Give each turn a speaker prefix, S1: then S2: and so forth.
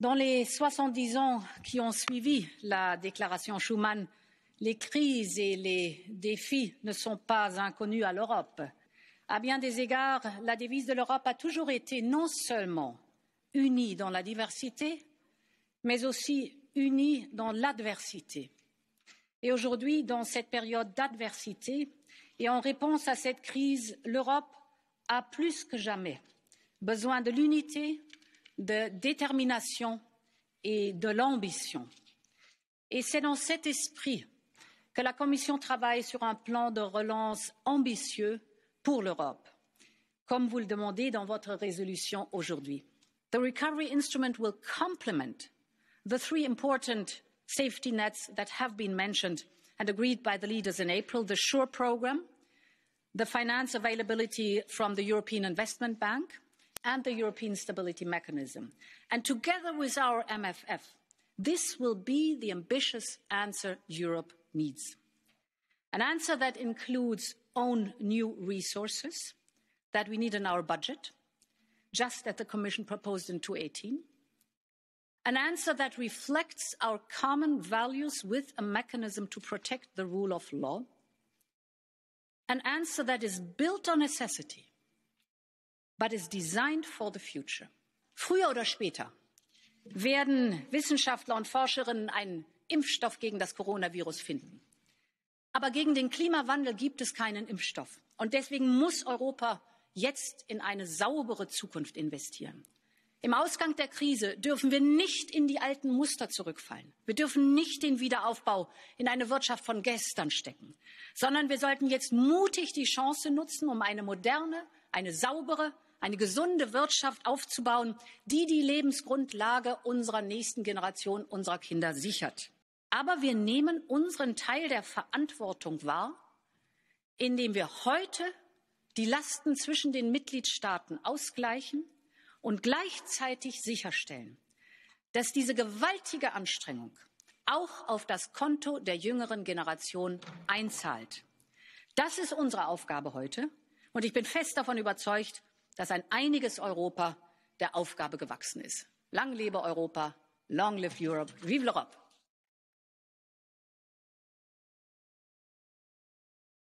S1: Dans les soixante-dix ans qui ont suivi la déclaration Schuman, les crises et les défis ne sont pas inconnus à l'Europe. À bien des égards, la devise de l'Europe a toujours été non seulement unie dans la diversité, mais aussi unie dans l'adversité. Et aujourd'hui, dans cette période d'adversité, et en réponse à cette crise, l'Europe a plus que jamais besoin de l'unité, de détermination et de l'ambition. Et c'est dans cet esprit que la Commission travaille sur un plan de relance ambitieux pour l'Europe, comme vous le demandez dans votre résolution aujourd'hui. The recovery instrument will complement the three important safety nets that have been mentioned and agreed by the leaders in April, the SURE programme, the finance availability from the European Investment Bank, and the European Stability Mechanism. And together with our MFF, this will be the ambitious answer Europe needs. An answer that includes own new resources that we need in our budget, just as the Commission proposed in 2018. An answer that reflects our common values with a mechanism to protect the rule of law. An answer that is built on necessity but is designed for the future. Früher oder später werden Wissenschaftler und Forscherinnen einen Impfstoff gegen das Coronavirus finden. Aber gegen den Klimawandel gibt es keinen Impfstoff. Und deswegen muss Europa jetzt in eine saubere Zukunft investieren. Im Ausgang der Krise dürfen wir nicht in die alten Muster zurückfallen. Wir dürfen nicht den Wiederaufbau in eine Wirtschaft von gestern stecken, sondern wir sollten jetzt mutig die Chance nutzen, um eine moderne, eine saubere, eine gesunde Wirtschaft aufzubauen, die die Lebensgrundlage unserer nächsten Generation, unserer Kinder sichert. Aber wir nehmen unseren Teil der Verantwortung wahr, indem wir heute die Lasten zwischen den Mitgliedstaaten ausgleichen und gleichzeitig sicherstellen, dass diese gewaltige Anstrengung auch auf das Konto der jüngeren Generation einzahlt. Das ist unsere Aufgabe heute. Und ich bin fest davon überzeugt, dass ein einiges Europa der Aufgabe gewachsen ist. Lang lebe Europa, long live Europe, vive l'Europe!